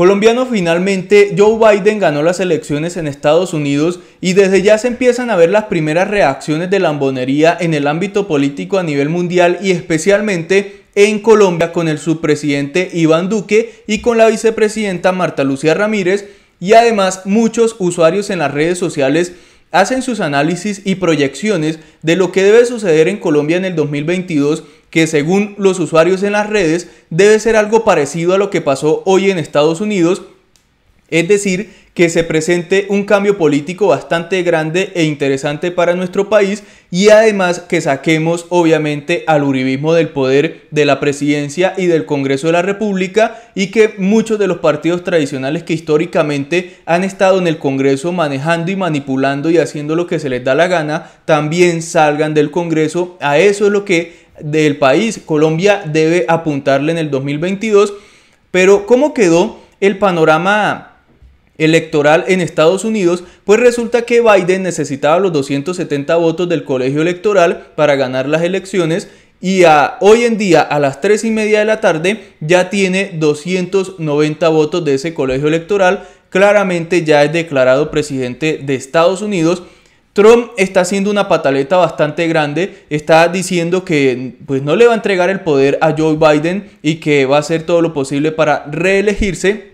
Colombiano finalmente, Joe Biden ganó las elecciones en Estados Unidos y desde ya se empiezan a ver las primeras reacciones de lambonería en el ámbito político a nivel mundial y especialmente en Colombia con el subpresidente Iván Duque y con la vicepresidenta Marta Lucía Ramírez y además muchos usuarios en las redes sociales hacen sus análisis y proyecciones de lo que debe suceder en Colombia en el 2022 que según los usuarios en las redes debe ser algo parecido a lo que pasó hoy en Estados Unidos, es decir, que se presente un cambio político bastante grande e interesante para nuestro país y además que saquemos obviamente al uribismo del poder de la presidencia y del Congreso de la República y que muchos de los partidos tradicionales que históricamente han estado en el Congreso manejando y manipulando y haciendo lo que se les da la gana también salgan del Congreso. A eso es lo que del país. Colombia debe apuntarle en el 2022. Pero ¿cómo quedó el panorama electoral en Estados Unidos, pues resulta que Biden necesitaba los 270 votos del colegio electoral para ganar las elecciones y hoy en día a las 3 y media de la tarde ya tiene 290 votos de ese colegio electoral, claramente ya es declarado presidente de Estados Unidos Trump está haciendo una pataleta bastante grande, está diciendo que pues, no le va a entregar el poder a Joe Biden y que va a hacer todo lo posible para reelegirse.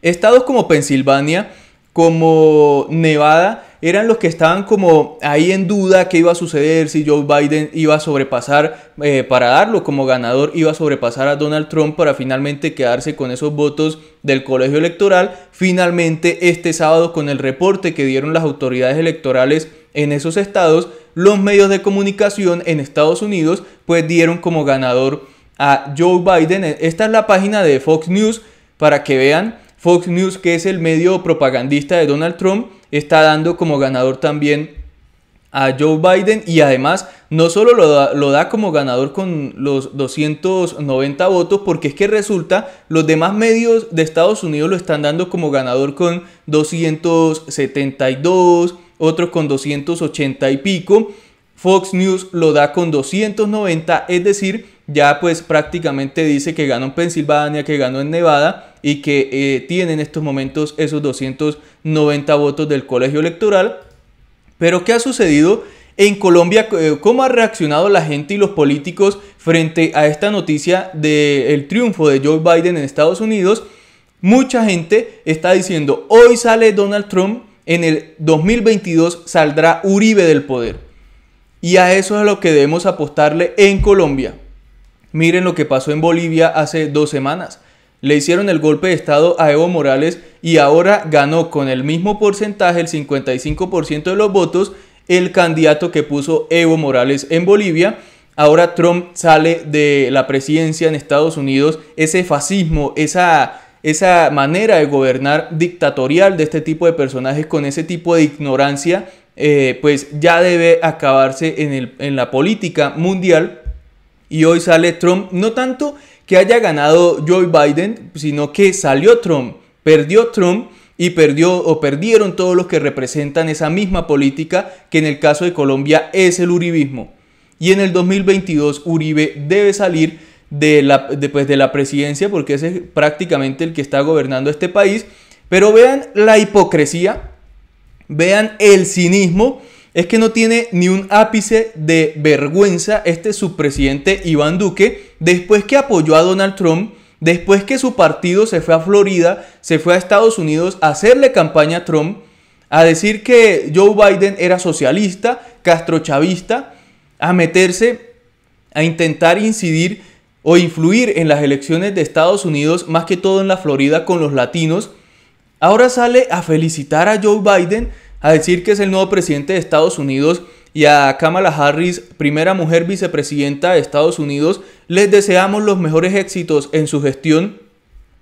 Estados como Pensilvania, como Nevada, eran los que estaban como ahí en duda qué iba a suceder, si Joe Biden iba a sobrepasar, eh, para darlo como ganador, iba a sobrepasar a Donald Trump para finalmente quedarse con esos votos del colegio electoral. Finalmente, este sábado, con el reporte que dieron las autoridades electorales en esos estados, los medios de comunicación en Estados Unidos pues dieron como ganador a Joe Biden. Esta es la página de Fox News para que vean. Fox News, que es el medio propagandista de Donald Trump, está dando como ganador también a Joe Biden y además no solo lo da, como ganador con los 290 votos, porque es que resulta los demás medios de Estados Unidos lo están dando como ganador con 272, otros con 280 y pico, Fox News lo da con 290, es decir, ya pues prácticamente dice que ganó en Pensilvania, que ganó en Nevada, y que eh, tiene en estos momentos esos 290 votos del colegio electoral. Pero ¿qué ha sucedido? en Colombia, eh, ¿cómo ha reaccionado la gente y los políticos frente a esta noticia del triunfo de Joe Biden en Estados Unidos? Mucha gente está diciendo, hoy sale Donald Trump, en el 2022 saldrá Uribe del poder. Y a eso es a lo que debemos apostarle en Colombia. Miren lo que pasó en Bolivia hace dos semanas. Le hicieron el golpe de Estado a Evo Morales y ahora ganó con el mismo porcentaje, el 55% de los votos, el candidato que puso Evo Morales en Bolivia. Ahora Trump sale de la presidencia en Estados Unidos. Ese fascismo, esa, esa manera de gobernar dictatorial de este tipo de personajes con ese tipo de ignorancia, eh, pues ya debe acabarse en, en la política mundial. Y hoy sale Trump no tanto que haya ganado Joe Biden, sino que salió Trump, perdió Trump y perdió o perdieron todos los que representan esa misma política que en el caso de Colombia es el uribismo. Y en el 2022 Uribe debe salir de la, de, pues, de la presidencia porque ese es prácticamente el que está gobernando este país. Pero vean la hipocresía, vean el cinismo es que no tiene ni un ápice de vergüenza este subpresidente Iván Duque después que apoyó a Donald Trump, después que su partido se fue a Florida, se fue a Estados Unidos a hacerle campaña a Trump, a decir que Joe Biden era socialista, castrochavista, a meterse, a intentar incidir o influir en las elecciones de Estados Unidos, más que todo en la Florida con los latinos. Ahora sale a felicitar a Joe Biden a decir que es el nuevo presidente de Estados Unidos y a Kamala Harris, primera mujer vicepresidenta de Estados Unidos, les deseamos los mejores éxitos en su gestión.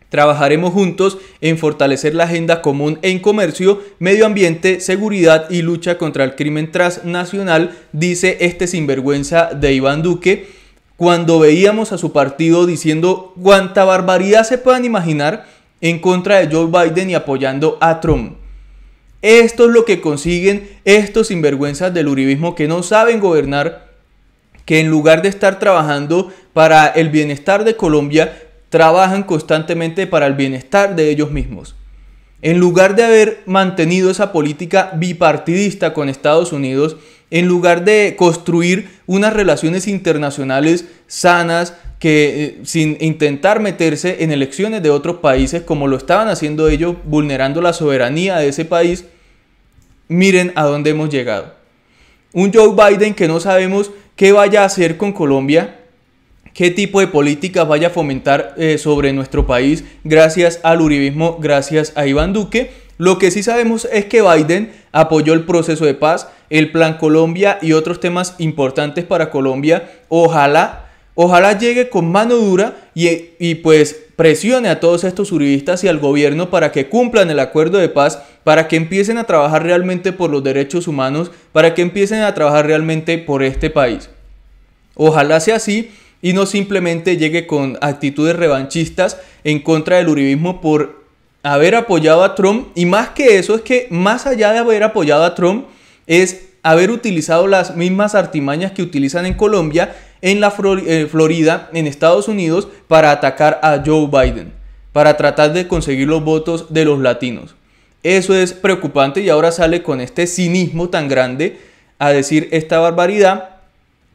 Trabajaremos juntos en fortalecer la agenda común en comercio, medio ambiente, seguridad y lucha contra el crimen transnacional, dice este sinvergüenza de Iván Duque. Cuando veíamos a su partido diciendo cuánta barbaridad se puedan imaginar en contra de Joe Biden y apoyando a Trump. Esto es lo que consiguen estos sinvergüenzas del uribismo que no saben gobernar, que en lugar de estar trabajando para el bienestar de Colombia, trabajan constantemente para el bienestar de ellos mismos. En lugar de haber mantenido esa política bipartidista con Estados Unidos, en lugar de construir unas relaciones internacionales sanas, que eh, sin intentar meterse en elecciones de otros países como lo estaban haciendo ellos, vulnerando la soberanía de ese país, miren a dónde hemos llegado. Un Joe Biden que no sabemos qué vaya a hacer con Colombia, qué tipo de políticas vaya a fomentar eh, sobre nuestro país gracias al Uribismo, gracias a Iván Duque. Lo que sí sabemos es que Biden apoyó el proceso de paz, el Plan Colombia y otros temas importantes para Colombia. Ojalá Ojalá llegue con mano dura y, pues presione a todos estos uribistas y al gobierno para que cumplan el acuerdo de paz, para que empiecen a trabajar realmente por los derechos humanos, para que empiecen a trabajar realmente por este país. Ojalá sea así y no simplemente llegue con actitudes revanchistas en contra del uribismo por haber apoyado a Trump y más que eso es que más allá de haber apoyado a Trump es haber utilizado las mismas artimañas que utilizan en Colombia en la eh, Florida, en Estados Unidos, para atacar a Joe Biden, para tratar de conseguir los votos de los latinos. Eso es preocupante y ahora sale con este cinismo tan grande a decir esta barbaridad.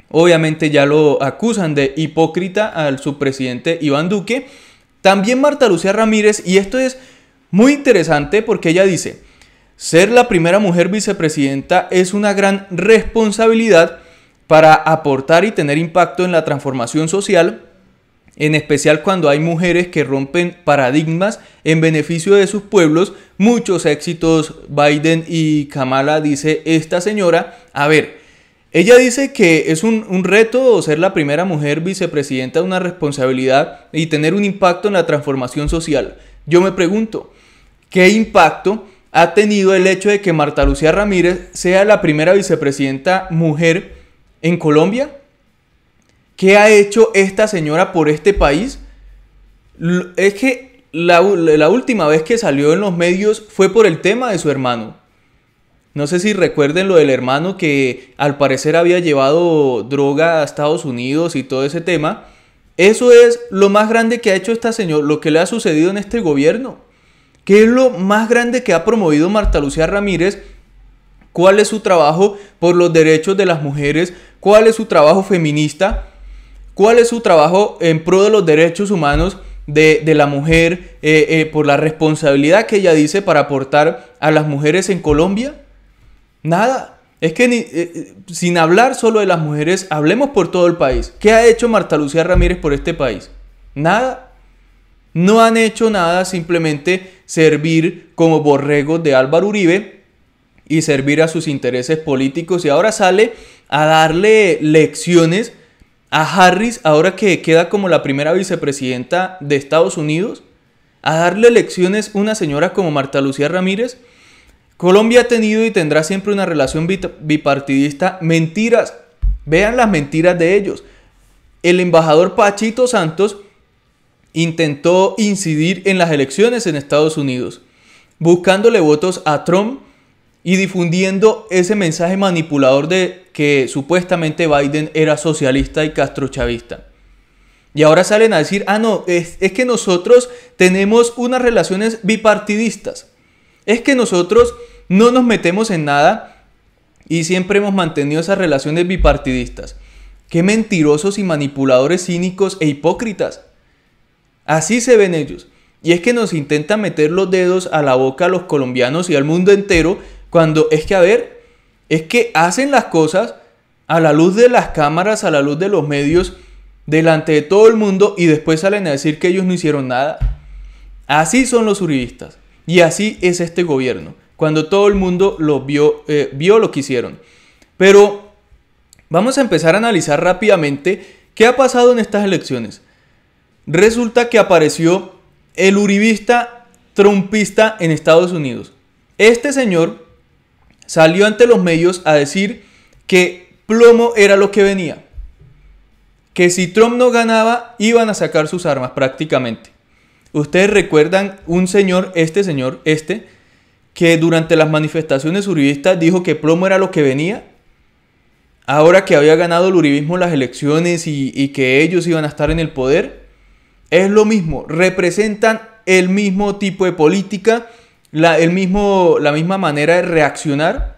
Obviamente ya lo acusan de hipócrita al subpresidente Iván Duque. También Marta Lucía Ramírez, y esto es muy interesante porque ella dice, ser la primera mujer vicepresidenta es una gran responsabilidad para aportar y tener impacto en la transformación social, en especial cuando hay mujeres que rompen paradigmas en beneficio de sus pueblos. Muchos éxitos, Biden y Kamala, dice esta señora. A ver, ella dice que es un, reto ser la primera mujer vicepresidenta, una responsabilidad y tener un impacto en la transformación social. Yo me pregunto, ¿qué impacto ha tenido el hecho de que Marta Lucía Ramírez sea la primera vicepresidenta mujer? en Colombia? ¿Qué ha hecho esta señora por este país? Es que la, última vez que salió en los medios fue por el tema de su hermano. No sé si recuerden lo del hermano que al parecer había llevado droga a Estados Unidos y todo ese tema. Eso es lo más grande que ha hecho esta señora, lo que le ha sucedido en este gobierno. ¿Qué es lo más grande que ha promovido Marta Lucía Ramírez cuál es su trabajo por los derechos de las mujeres, cuál es su trabajo feminista, cuál es su trabajo en pro de los derechos humanos de, la mujer, eh, eh, por la responsabilidad que ella dice para aportar a las mujeres en Colombia. Nada. Es que eh, sin hablar solo de las mujeres, hablemos por todo el país. ¿Qué ha hecho Marta Lucía Ramírez por este país? Nada. No han hecho nada, simplemente servir como borregos de Álvaro Uribe y servir a sus intereses políticos. Y ahora sale a darle lecciones a Harris, ahora que queda como la primera vicepresidenta de Estados Unidos, a darle lecciones una señora como Marta Lucía Ramírez. Colombia ha tenido y tendrá siempre una relación bipartidista. Mentiras. Vean las mentiras de ellos. El embajador Pachito Santos intentó incidir en las elecciones en Estados Unidos, buscándole votos a Trump y difundiendo ese mensaje manipulador de que supuestamente Biden era socialista y castrochavista. Y ahora salen a decir, ah, no, es, es que nosotros tenemos unas relaciones bipartidistas. Es que nosotros no nos metemos en nada y siempre hemos mantenido esas relaciones bipartidistas. Qué mentirosos y manipuladores cínicos e hipócritas. Así se ven ellos. Y es que nos intentan meter los dedos a la boca a los colombianos y al mundo entero cuando es que, a ver, es que hacen las cosas a la luz de las cámaras, a la luz de los medios, delante de todo el mundo y después salen a decir que ellos no hicieron nada. Así son los uribistas y así es este gobierno, cuando todo el mundo lo vio, eh, vio lo que hicieron. Pero vamos a empezar a analizar rápidamente qué ha pasado en estas elecciones. Resulta que apareció el uribista trumpista en Estados Unidos. Este señor salió ante los medios a decir que plomo era lo que venía. Que si Trump no ganaba, iban a sacar sus armas prácticamente. Ustedes recuerdan un señor, este señor, este, que durante las manifestaciones uribistas dijo que plomo era lo que venía. Ahora que había ganado el uribismo las elecciones y, y que ellos iban a estar en el poder, es lo mismo, representan el mismo tipo de política la, el mismo, la misma manera de reaccionar,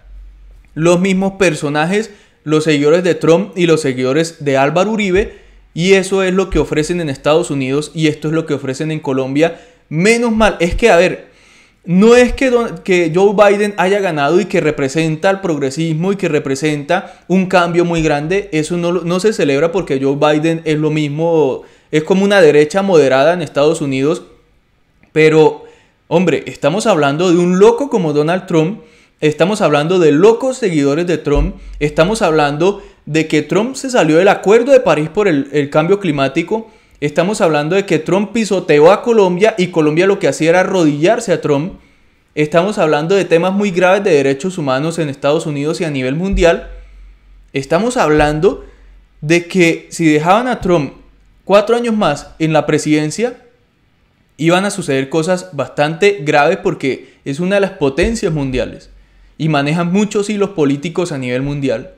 los mismos personajes, los seguidores de Trump y los seguidores de Álvaro Uribe, y eso es lo que ofrecen en Estados Unidos y esto es lo que ofrecen en Colombia. Menos mal, es que, a ver, no es que, que Joe Biden haya ganado y que representa el progresismo y que representa un cambio muy grande, eso no, no se celebra porque Joe Biden es lo mismo, es como una derecha moderada en Estados Unidos, pero Hombre, estamos hablando de un loco como Donald Trump, estamos hablando de locos seguidores de Trump, estamos hablando de que Trump se salió del Acuerdo de París por el, cambio climático, estamos hablando de que Trump pisoteó a Colombia y Colombia lo que hacía era arrodillarse a Trump, estamos hablando de temas muy graves de derechos humanos en Estados Unidos y a nivel mundial, estamos hablando de que si dejaban a Trump cuatro años más en la presidencia, iban a suceder cosas bastante graves porque es una de las potencias mundiales y manejan muchos hilos políticos a nivel mundial.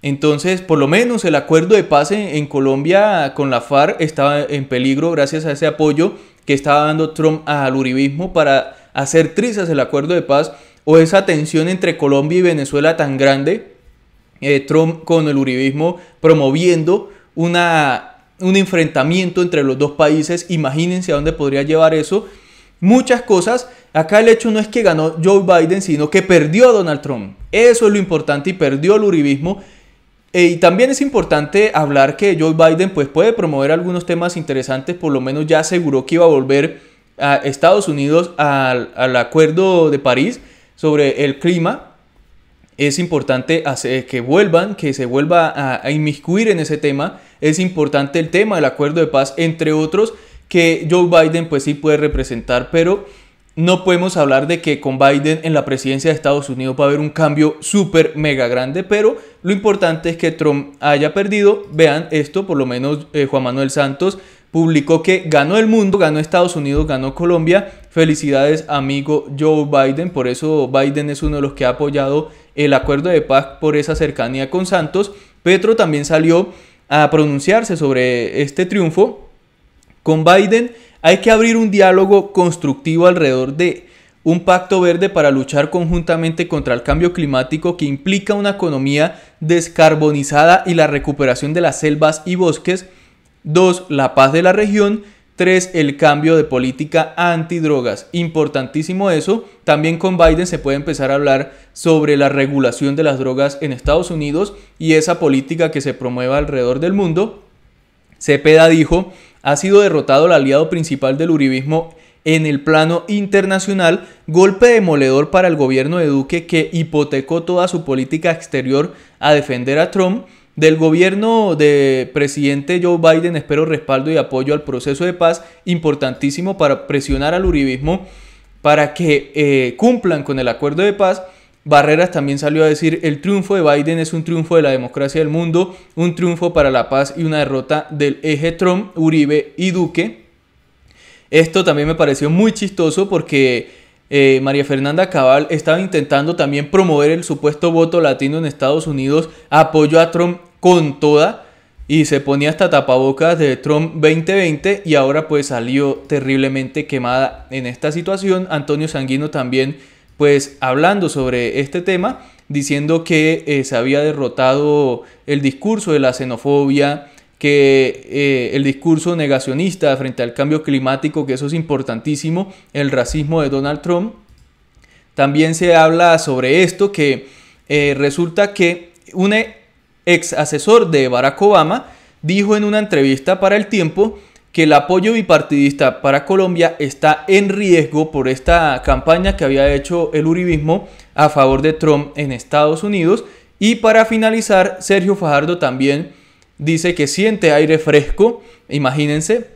Entonces, por lo menos el acuerdo de paz en, Colombia con la FARC estaba en peligro gracias a ese apoyo que estaba dando Trump al uribismo para hacer trizas el acuerdo de paz o esa tensión entre Colombia y Venezuela tan grande, eh, Trump con el uribismo promoviendo una un enfrentamiento entre los dos países, imagínense a dónde podría llevar eso, muchas cosas. Acá el hecho no es que ganó Joe Biden, sino que perdió a Donald Trump. Eso es lo importante y perdió el uribismo. Eh, y también es importante hablar que Joe Biden pues, puede promover algunos temas interesantes, por lo menos ya aseguró que iba a volver a Estados Unidos al acuerdo de París sobre el clima, es importante eh, que vuelvan, que se vuelva a, inmiscuir en ese tema. Es importante el tema del acuerdo de paz, entre otros, que Joe Biden pues sí puede representar, pero no podemos hablar de que con Biden en la presidencia de Estados Unidos va a haber un cambio súper mega grande, pero lo importante es que Trump haya perdido. Vean esto, por lo menos eh, Juan Manuel Santos publicó que ganó el mundo, ganó Estados Unidos, ganó Colombia. Felicidades amigo Joe Biden, por eso Biden es uno de los que ha apoyado el acuerdo de paz por esa cercanía con Santos, Petro también salió a pronunciarse sobre este triunfo. Con Biden hay que abrir un diálogo constructivo alrededor de un pacto verde para luchar conjuntamente contra el cambio climático que implica una economía descarbonizada y la recuperación de las selvas y bosques. Dos, La paz de la región Tres, el cambio de política antidrogas. Importantísimo eso. También con Biden se puede empezar a hablar sobre la regulación de las drogas en Estados Unidos y esa política que se promueva alrededor del mundo. Cepeda dijo, ha sido derrotado el aliado principal del Uribismo en el plano internacional, golpe demoledor para el gobierno de Duque que hipotecó toda su política exterior a defender a Trump del gobierno de presidente Joe Biden espero respaldo y apoyo al proceso de paz, importantísimo para presionar al uribismo para que eh, cumplan con el acuerdo de paz. Barreras también salió a decir, el triunfo de Biden es un triunfo de la democracia del mundo, un triunfo para la paz y una derrota del eje Trump, Uribe y Duque. Esto también me pareció muy chistoso porque eh, María Fernanda Cabal estaba intentando también promover el supuesto voto latino en Estados Unidos, apoyo a Trump con toda y se ponía hasta tapabocas de Trump 2020 y ahora pues salió terriblemente quemada en esta situación. Antonio Sanguino también pues hablando sobre este tema, diciendo que eh, se había derrotado el discurso de la xenofobia, que eh, el discurso negacionista frente al cambio climático, que eso es importantísimo, el racismo de Donald Trump. También se habla sobre esto que eh, resulta que une ex asesor de Barack Obama, dijo en una entrevista para El Tiempo que el apoyo bipartidista para Colombia está en riesgo por esta campaña que había hecho el Uribismo a favor de Trump en Estados Unidos. Y para finalizar, Sergio Fajardo también dice que siente aire fresco, imagínense,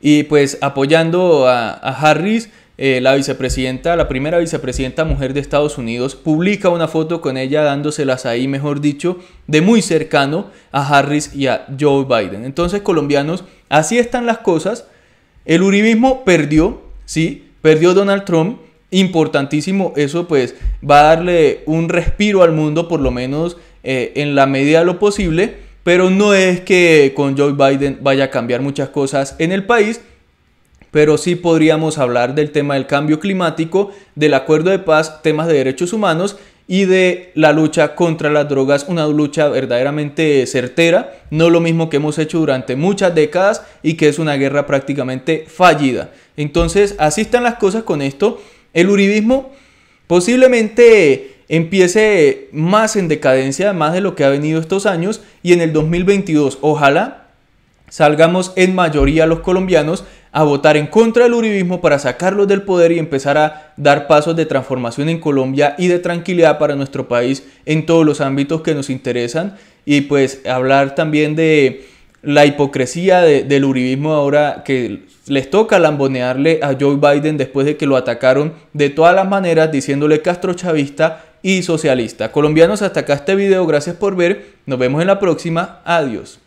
y pues apoyando a, Harris eh, la vicepresidenta, la primera vicepresidenta mujer de Estados Unidos, publica una foto con ella dándoselas ahí, mejor dicho, de muy cercano a Harris y a Joe Biden. Entonces, colombianos, así están las cosas. El uribismo perdió, sí, perdió Donald Trump. Importantísimo, eso pues va a darle un respiro al mundo, por lo menos eh, en la medida de lo posible. Pero no es que con Joe Biden vaya a cambiar muchas cosas en el país pero sí podríamos hablar del tema del cambio climático, del acuerdo de paz, temas de derechos humanos y de la lucha contra las drogas, una lucha verdaderamente certera, no lo mismo que hemos hecho durante muchas décadas y que es una guerra prácticamente fallida. Entonces, así están las cosas con esto. El uribismo posiblemente empiece más en decadencia, más de lo que ha venido estos años, y en el 2022, ojalá salgamos en mayoría los colombianos a votar en contra del uribismo para sacarlos del poder y empezar a dar pasos de transformación en Colombia y de tranquilidad para nuestro país en todos los ámbitos que nos interesan y pues hablar también de la hipocresía del uribismo ahora que les toca lambonearle a Joe Biden después de que lo atacaron de todas las maneras diciéndole castrochavista y socialista. Colombianos, hasta acá este video, gracias por ver, nos vemos en la próxima, adiós.